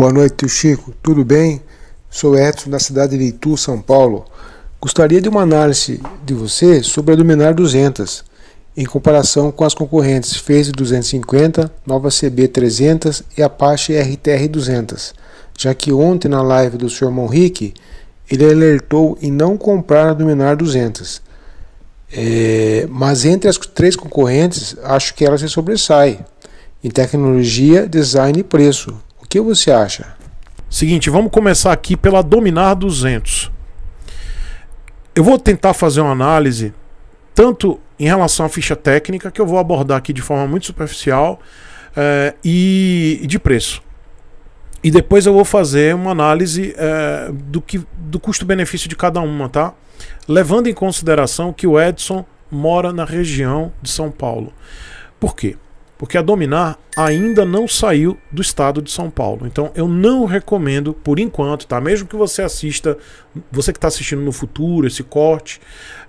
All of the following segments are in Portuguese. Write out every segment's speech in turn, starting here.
Boa noite, Tio Chico. Tudo bem? Sou Edson, da cidade de Itu, São Paulo. Gostaria de uma análise de você sobre a Luminar 200, em comparação com as concorrentes Phase 250, Nova CB 300 e Apache RTR 200, já que ontem na live do Sr. Monrique, ele alertou em não comprar a Luminar 200. É, mas entre as três concorrentes, acho que ela se sobressai em tecnologia, design e preço que você acha? Seguinte, vamos começar aqui pela Dominar 200. Eu vou tentar fazer uma análise tanto em relação à ficha técnica, que eu vou abordar aqui de forma muito superficial, eh, e de preço. E depois eu vou fazer uma análise eh, do, que, do custo-benefício de cada uma, tá? Levando em consideração que o Edson mora na região de São Paulo. Por quê? porque a Dominar ainda não saiu do estado de São Paulo. Então eu não recomendo por enquanto, tá? Mesmo que você assista, você que está assistindo no futuro esse corte,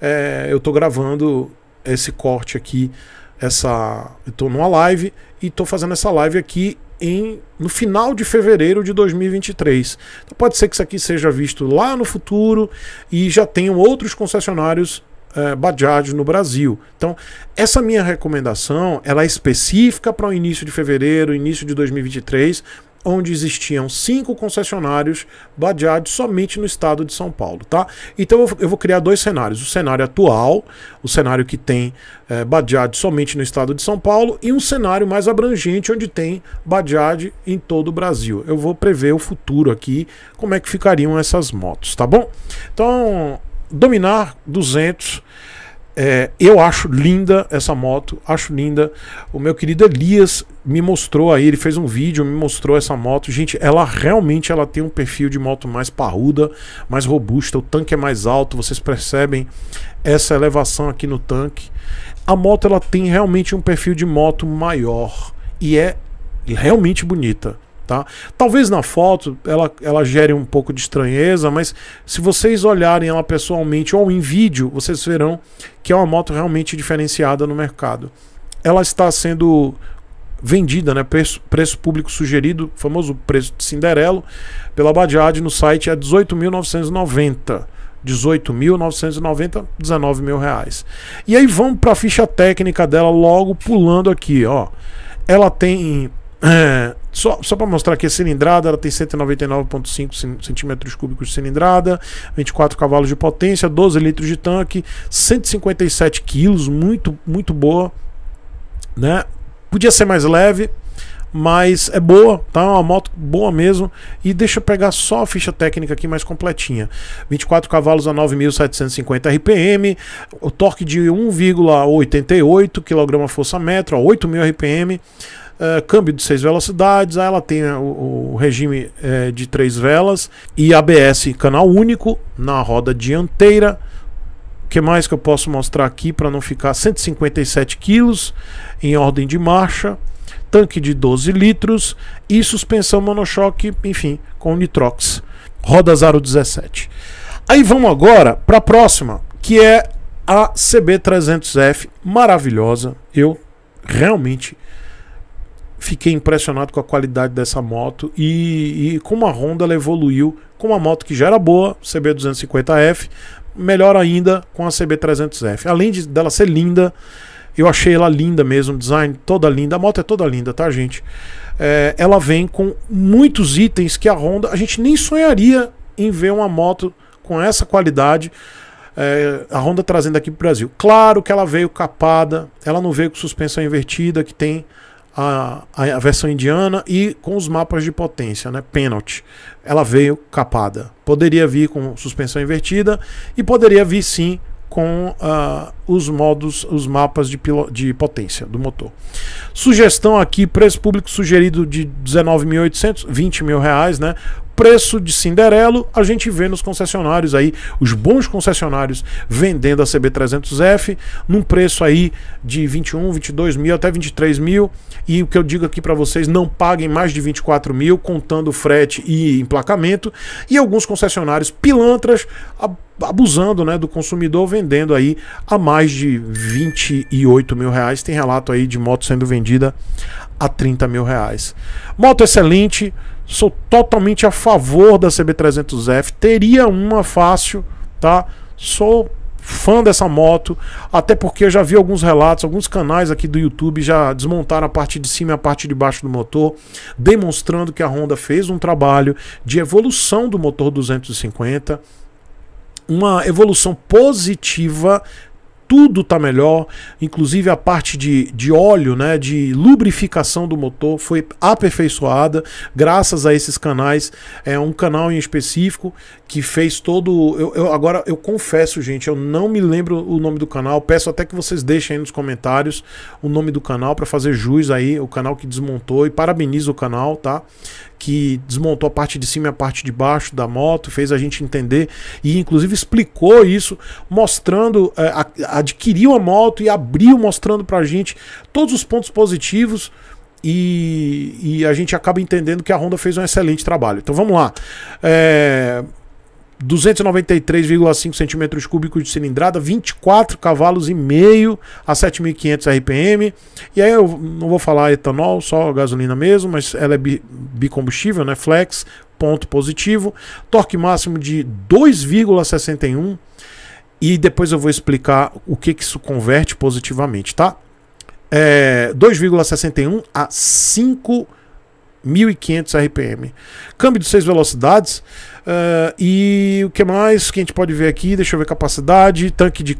é, eu estou gravando esse corte aqui, essa, estou numa live e estou fazendo essa live aqui em, no final de fevereiro de 2023. Então pode ser que isso aqui seja visto lá no futuro e já tenham outros concessionários é, Bajaj no Brasil. Então, essa minha recomendação ela é específica para o início de fevereiro, início de 2023, onde existiam cinco concessionários Bajaj somente no estado de São Paulo, tá? Então eu vou criar dois cenários: o cenário atual, o cenário que tem é, Bajaj somente no estado de São Paulo, e um cenário mais abrangente onde tem Bajaj em todo o Brasil. Eu vou prever o futuro aqui, como é que ficariam essas motos, tá bom? Então Dominar 200. É, eu acho linda essa moto, acho linda. O meu querido Elias me mostrou aí, ele fez um vídeo, me mostrou essa moto. Gente, ela realmente ela tem um perfil de moto mais parruda, mais robusta. O tanque é mais alto, vocês percebem essa elevação aqui no tanque. A moto ela tem realmente um perfil de moto maior e é realmente bonita tá? Talvez na foto ela, ela gere um pouco de estranheza, mas se vocês olharem ela pessoalmente ou em vídeo, vocês verão que é uma moto realmente diferenciada no mercado. Ela está sendo vendida, né? Preço, preço público sugerido, famoso preço de Cinderelo, pela Bajaj no site é 18.990. 18.990, 19 mil reais. E aí vamos para a ficha técnica dela logo pulando aqui, ó. Ela tem é, só só para mostrar que a cilindrada ela tem 199,5 centímetros cúbicos de cilindrada, 24 cavalos de potência, 12 litros de tanque, 157 quilos, muito, muito boa. Né? Podia ser mais leve, mas é boa, tá? É uma moto boa mesmo. E deixa eu pegar só a ficha técnica aqui mais completinha. 24 cavalos a 9.750 RPM, o torque de 1,88 kgfm, 8.000 RPM, é, câmbio de seis velocidades, ela tem né, o, o regime é, de três velas e ABS canal único na roda dianteira. O que mais que eu posso mostrar aqui para não ficar 157 quilos em ordem de marcha? Tanque de 12 litros e suspensão monochoque, enfim, com nitrox. Rodas aro 17. Aí vamos agora para a próxima, que é a CB300F, maravilhosa. Eu realmente Fiquei impressionado com a qualidade dessa moto e, e como a Honda ela evoluiu com uma moto que já era boa, CB250F, melhor ainda com a CB300F. Além de, dela ser linda, eu achei ela linda mesmo, design toda linda, a moto é toda linda, tá, gente? É, ela vem com muitos itens que a Honda, a gente nem sonharia em ver uma moto com essa qualidade. É, a Honda trazendo aqui para o Brasil. Claro que ela veio capada, ela não veio com suspensão invertida, que tem a, a versão indiana e com os mapas de potência, né? Penalty. Ela veio capada. Poderia vir com suspensão invertida e poderia vir sim com uh, os modos, os mapas de, de potência do motor. Sugestão aqui, preço público sugerido de 19.800, 20 mil reais, né? preço de Cinderelo, a gente vê nos concessionários aí, os bons concessionários vendendo a CB300F num preço aí de 21, 22 mil até 23 mil. E o que eu digo aqui para vocês, não paguem mais de 24 mil, contando frete e emplacamento. E alguns concessionários pilantras abusando né, do consumidor, vendendo aí a mais de 28 mil reais. Tem relato aí de moto sendo vendida a 30 mil reais. Moto excelente, Sou totalmente a favor da CB300F. Teria uma fácil, tá? Sou fã dessa moto, até porque eu já vi alguns relatos, alguns canais aqui do YouTube já desmontaram a parte de cima e a parte de baixo do motor, demonstrando que a Honda fez um trabalho de evolução do motor 250, uma evolução positiva tudo tá melhor, inclusive a parte de, de óleo, né, de lubrificação do motor foi aperfeiçoada graças a esses canais. É um canal em específico que fez todo. Eu, eu, agora eu confesso, gente, eu não me lembro o nome do canal. Peço até que vocês deixem aí nos comentários o nome do canal para fazer jus aí o canal que desmontou e parabenizo o canal, tá? que desmontou a parte de cima e a parte de baixo da moto, fez a gente entender e inclusive explicou isso, mostrando é, a, a, adquiriu a moto e abriu mostrando pra gente todos os pontos positivos. E, e a gente acaba entendendo que a Honda fez um excelente trabalho. Então vamos lá. É, 293,5 centímetros cúbicos de cilindrada, 24 cavalos e meio a 7.500 RPM. E aí eu não vou falar etanol, só gasolina mesmo, mas ela é bicombustível, né? Flex, ponto positivo. Torque máximo de 2,61 e depois eu vou explicar o que, que isso converte positivamente, tá? É, 2,61 a 5.500 RPM. Câmbio de 6 velocidades. Uh, e o que mais que a gente pode ver aqui? Deixa eu ver capacidade. Tanque de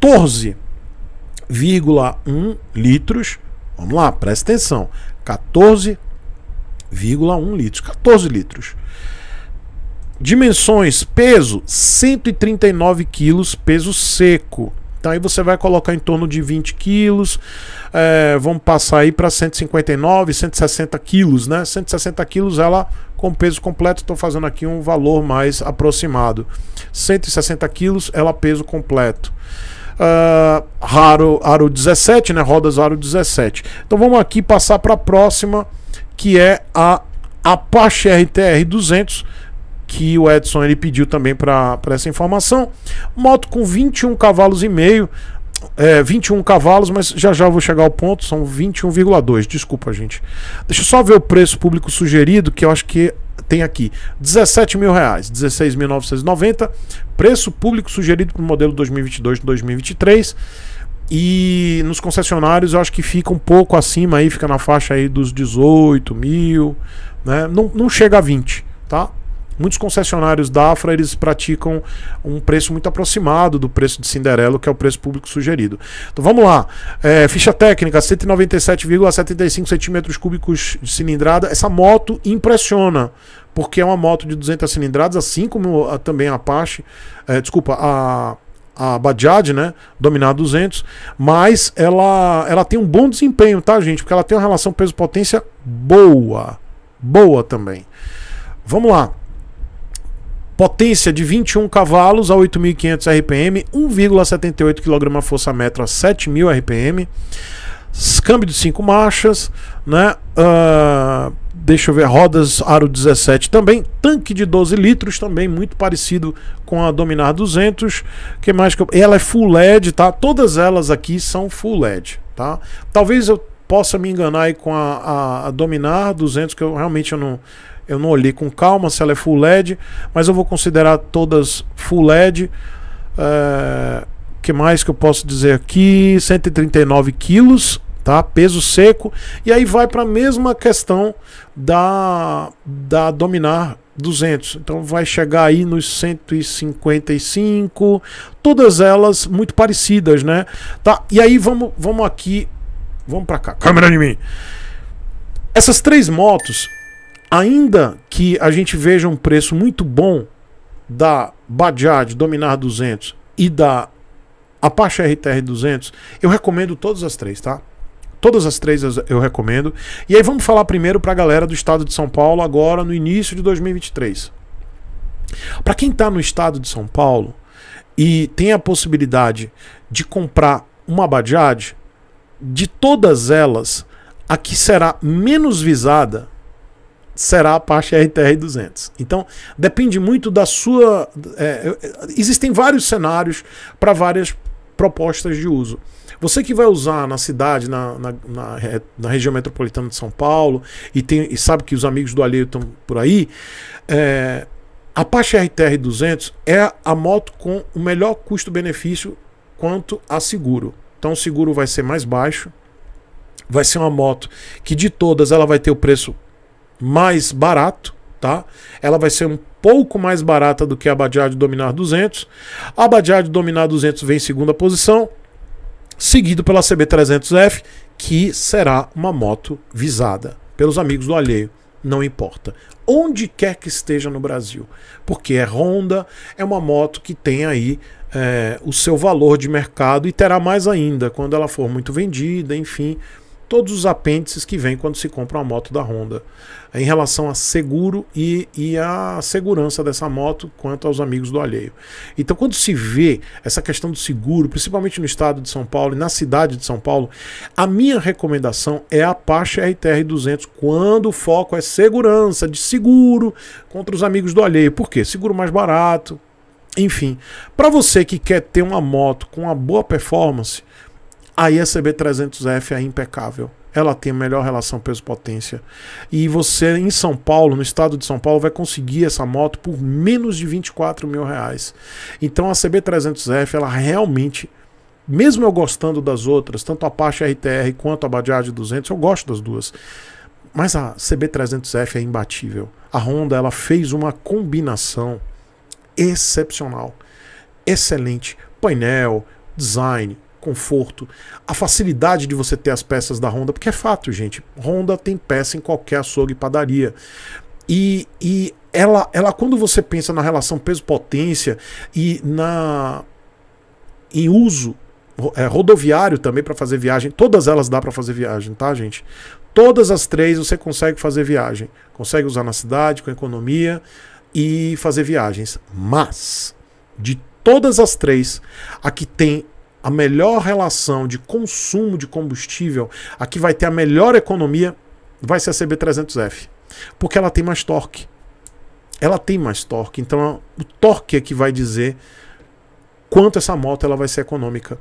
14,1 litros. Vamos lá, presta atenção. 14,1 litros. 14 litros. Dimensões, peso, 139 quilos, peso seco. Então aí você vai colocar em torno de 20 quilos, é, vamos passar aí para 159, 160 quilos, né? 160 quilos ela com peso completo, estou fazendo aqui um valor mais aproximado. 160 quilos ela peso completo. Uh, aro, aro 17, né? Rodas aro 17. Então vamos aqui passar para a próxima, que é a Apache RTR 200 que o Edson ele pediu também para essa informação. Moto com 21 cavalos e meio, é, 21 cavalos, mas já já vou chegar ao ponto, são 21,2, desculpa, gente. Deixa eu só ver o preço público sugerido, que eu acho que tem aqui, 17 mil reais, 16.990, preço público sugerido para o modelo 2022-2023, e nos concessionários eu acho que fica um pouco acima aí, fica na faixa aí dos 18 mil, né? não, não chega a 20, tá? Muitos concessionários da Afra eles praticam um preço muito aproximado do preço de Cinderelo, que é o preço público sugerido. Então vamos lá. É, ficha técnica, 197,75 centímetros cúbicos de cilindrada. Essa moto impressiona porque é uma moto de 200 cilindradas, assim como a, também a Apache, é, desculpa, a, a Bajaj, né, dominar 200, mas ela, ela tem um bom desempenho, tá, gente? Porque ela tem uma relação peso-potência boa, boa também. Vamos lá. Potência de 21 cavalos a 8.500 RPM, 1,78 kgfm, 7.000 RPM. Câmbio de 5 marchas, né? Uh, deixa eu ver, rodas aro 17 também, tanque de 12 litros também, muito parecido com a Dominar 200. Que mais que eu... Ela é full LED, tá? Todas elas aqui são full LED, tá? Talvez eu possa me enganar aí com a, a, a Dominar 200, que eu realmente eu não, eu não olhei com calma se ela é full LED, mas eu vou considerar todas full LED. É, eh, que mais que eu posso dizer aqui? 139 quilos, tá? Peso seco. E aí vai para a mesma questão da, da Dominar 200. Então vai chegar aí nos 155, todas elas muito parecidas, né? Tá? E aí vamos, vamos aqui Vamos para cá. Câmera de mim. Essas três motos, ainda que a gente veja um preço muito bom da Bajaj Dominar 200 e da Apache RTR 200, eu recomendo todas as três, tá? Todas as três eu recomendo. E aí vamos falar primeiro para a galera do estado de São Paulo agora no início de 2023. Para quem está no estado de São Paulo e tem a possibilidade de comprar uma Bajaj, de todas elas, a que será menos visada será a parte RTR200. Então, depende muito da sua. É, existem vários cenários para várias propostas de uso. Você que vai usar na cidade, na, na, na, na região metropolitana de São Paulo, e, tem, e sabe que os amigos do Alheio estão por aí, é, a Apache RTR 200 é a moto com o melhor custo-benefício quanto a seguro. Então o seguro vai ser mais baixo. Vai ser uma moto que de todas ela vai ter o preço mais barato, tá? Ela vai ser um pouco mais barata do que a Bajaj Dominar 200. A Bajaj Dominar 200 vem em segunda posição, seguido pela CB300F, que será uma moto visada pelos amigos do alheio não importa. Onde quer que esteja no Brasil. Porque é Honda, é uma moto que tem aí é, o seu valor de mercado e terá mais ainda quando ela for muito vendida, enfim, todos os apêndices que vem quando se compra uma moto da Honda. Em relação a seguro e, e a segurança dessa moto quanto aos amigos do alheio. Então, quando se vê essa questão do seguro, principalmente no estado de São Paulo e na cidade de São Paulo, a minha recomendação é a Apache RTR 200 quando o foco é segurança, de seguro contra os amigos do alheio. Por quê? Seguro mais barato. Enfim, para você que quer ter uma moto com uma boa performance, Aí a CB 300F é impecável. Ela tem a melhor relação peso-potência. E você, em São Paulo, no estado de São Paulo, vai conseguir essa moto por menos de 24 mil reais. Então a CB300F, ela realmente, mesmo eu gostando das outras, tanto a Apache RTR quanto a Bajaj 200, eu gosto das duas. Mas a CB300F é imbatível. A Honda, ela fez uma combinação excepcional. Excelente. Painel, design, conforto, a facilidade de você ter as peças da Honda, porque é fato, gente, Honda tem peça em qualquer açougue e padaria. E, e ela, ela, quando você pensa na relação peso-potência e na em uso é, rodoviário também para fazer viagem, todas elas dá para fazer viagem, tá, gente? Todas as três você consegue fazer viagem, consegue usar na cidade com economia e fazer viagens. Mas de todas as três, a que tem a melhor relação de consumo de combustível, a que vai ter a melhor economia, vai ser a CB300F. Porque ela tem mais torque. Ela tem mais torque. Então, o torque é que vai dizer quanto essa moto ela vai ser econômica.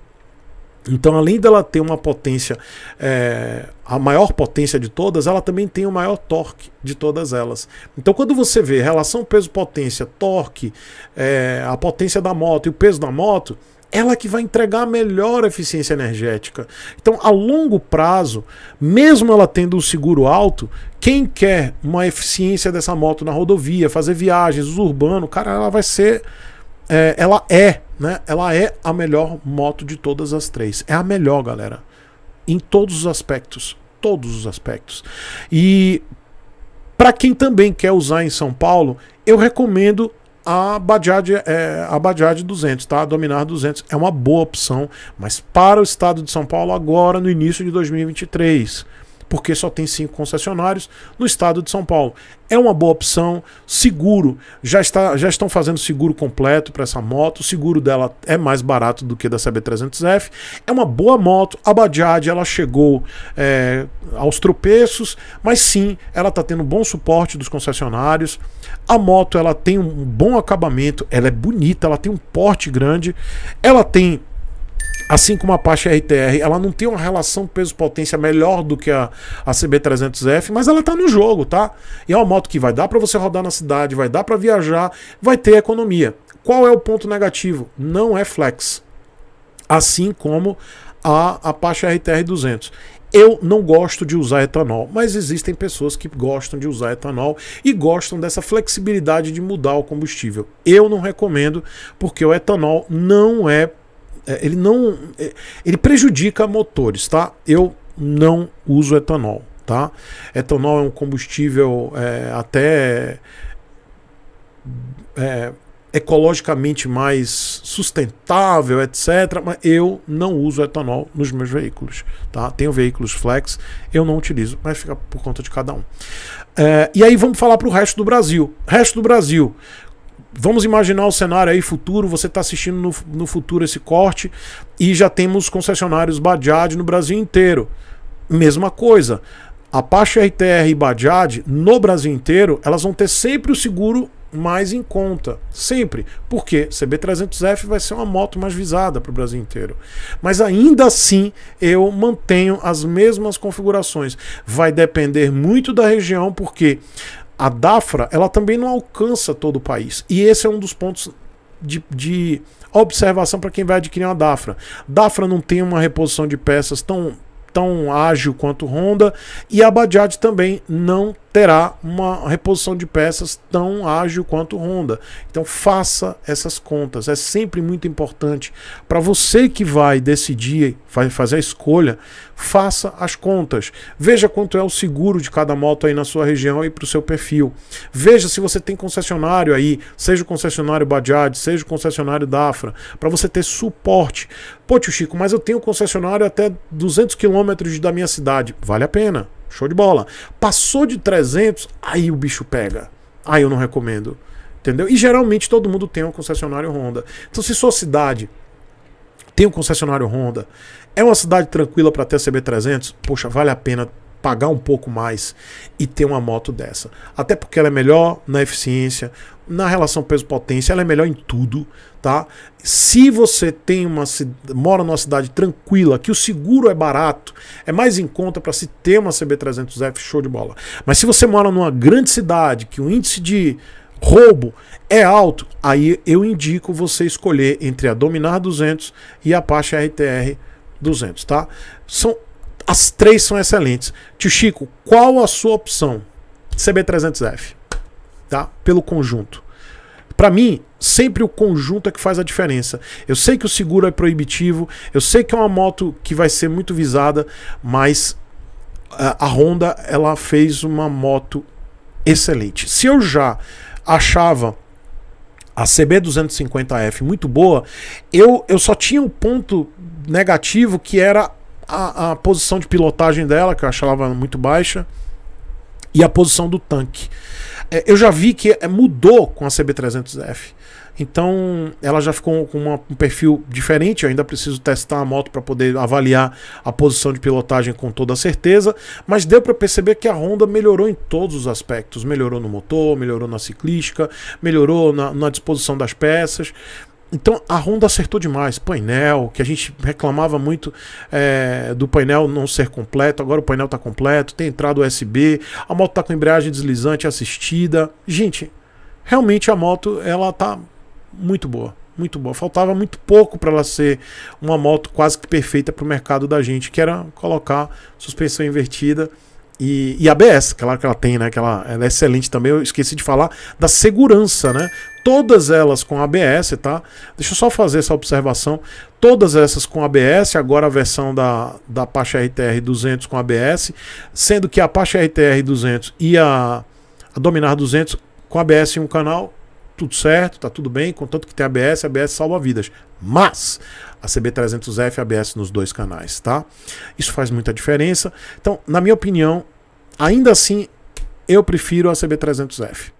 Então, além dela ter uma potência, é, a maior potência de todas, ela também tem o maior torque de todas elas. Então, quando você vê relação peso-potência, torque, é, a potência da moto e o peso da moto, ela que vai entregar a melhor eficiência energética. Então, a longo prazo, mesmo ela tendo o um seguro alto, quem quer uma eficiência dessa moto na rodovia, fazer viagens, uso urbano, cara, ela vai ser. É, ela é, né? Ela é a melhor moto de todas as três. É a melhor, galera. Em todos os aspectos. Todos os aspectos. E para quem também quer usar em São Paulo, eu recomendo a Bajaj, é, a Bajaj 200, tá? A Dominar 200 é uma boa opção, mas para o estado de São Paulo agora no início de 2023 porque só tem cinco concessionários no estado de São Paulo. É uma boa opção, seguro. Já, está, já estão fazendo seguro completo para essa moto. O seguro dela é mais barato do que da CB300F. É uma boa moto. A Bajaj ela chegou é, aos tropeços, mas sim, ela está tendo bom suporte dos concessionários. A moto ela tem um bom acabamento, ela é bonita, ela tem um porte grande, ela tem assim como a Apache RTR, ela não tem uma relação peso-potência melhor do que a, a CB300F, mas ela tá no jogo, tá? E é uma moto que vai dar para você rodar na cidade, vai dar para viajar, vai ter economia. Qual é o ponto negativo? Não é flex. Assim como a Apache RTR 200. Eu não gosto de usar etanol, mas existem pessoas que gostam de usar etanol e gostam dessa flexibilidade de mudar o combustível. Eu não recomendo, porque o etanol não é é, ele não. É, ele prejudica motores, tá? Eu não uso etanol, tá? Etanol é um combustível é, até. É, ecologicamente mais sustentável, etc. Mas eu não uso etanol nos meus veículos. Tá? Tenho veículos flex, eu não utilizo, mas fica por conta de cada um. É, e aí vamos falar para o resto do Brasil. Resto do Brasil, vamos imaginar o cenário aí futuro, você está assistindo no, no futuro esse corte e já temos concessionários Bajaj no Brasil inteiro. Mesma coisa. Apache RTR e Bajaj no Brasil inteiro, elas vão ter sempre o seguro mais em conta, sempre, porque CB300F vai ser uma moto mais visada para o Brasil inteiro. Mas ainda assim, eu mantenho as mesmas configurações. Vai depender muito da região, porque a DAFRA ela também não alcança todo o país. E esse é um dos pontos de, de observação para quem vai adquirir uma DAFRA. DAFRA não tem uma reposição de peças tão, tão ágil quanto Honda e a Bajaj também não terá uma reposição de peças tão ágil quanto Honda. Então faça essas contas, é sempre muito importante para você que vai decidir, vai fazer a escolha, faça as contas. Veja quanto é o seguro de cada moto aí na sua região e para o seu perfil. Veja se você tem concessionário aí, seja o concessionário Bajaj, seja o concessionário Dafra, para você ter suporte. Pô, tio Chico, mas eu tenho concessionário até 200 quilômetros da minha cidade. Vale a pena Show de bola. Passou de 300, aí o bicho pega. Aí eu não recomendo. Entendeu? E geralmente todo mundo tem um concessionário Honda. Então, se sua cidade tem um concessionário Honda, é uma cidade tranquila para ter a CB300, poxa, vale a pena pagar um pouco mais e ter uma moto dessa. Até porque ela é melhor na eficiência, na relação peso-potência, ela é melhor em tudo, tá? Se você tem uma mora numa cidade tranquila, que o seguro é barato, é mais em conta para se ter uma CB300F, show de bola. Mas se você mora numa grande cidade, que o índice de roubo é alto, aí eu indico você escolher entre a Dominar 200 e a Apache RTR 200, tá? São as três são excelentes. Tio Chico, qual a sua opção? CB300F, tá? Pelo conjunto. Para mim, sempre o conjunto é que faz a diferença. Eu sei que o seguro é proibitivo, eu sei que é uma moto que vai ser muito visada, mas a Honda ela fez uma moto excelente. Se eu já achava a CB250F muito boa, eu, eu só tinha um ponto negativo que era a, a posição de pilotagem dela, que eu achava muito baixa, e a posição do tanque. É, eu já vi que é, mudou com a CB300F. Então ela já ficou com uma, um perfil diferente. Eu ainda preciso testar a moto para poder avaliar a posição de pilotagem com toda certeza. Mas deu para perceber que a Honda melhorou em todos os aspectos: melhorou no motor, melhorou na ciclística, melhorou na, na disposição das peças. Então a Honda acertou demais. Painel, que a gente reclamava muito é, do painel não ser completo, agora o painel está completo, tem entrada USB, a moto está com embreagem deslizante assistida. Gente, realmente a moto ela está muito boa. Muito boa. Faltava muito pouco para ela ser uma moto quase que perfeita para o mercado da gente, que era colocar suspensão invertida e, e ABS, claro que ela tem, né? Que ela, ela, é excelente também. Eu esqueci de falar da segurança, né? todas elas com ABS, tá? Deixa eu só fazer essa observação. Todas essas com ABS, agora a versão da, da Apache RTR 200 com ABS, sendo que a Apache RTR 200 e a, a Dominar 200 com ABS em um canal, tudo certo, tá tudo bem, contanto que tem ABS, ABS salva vidas. Mas a CB300F ABS nos dois canais, tá? Isso faz muita diferença. Então, na minha opinião, ainda assim, eu prefiro a CB300F.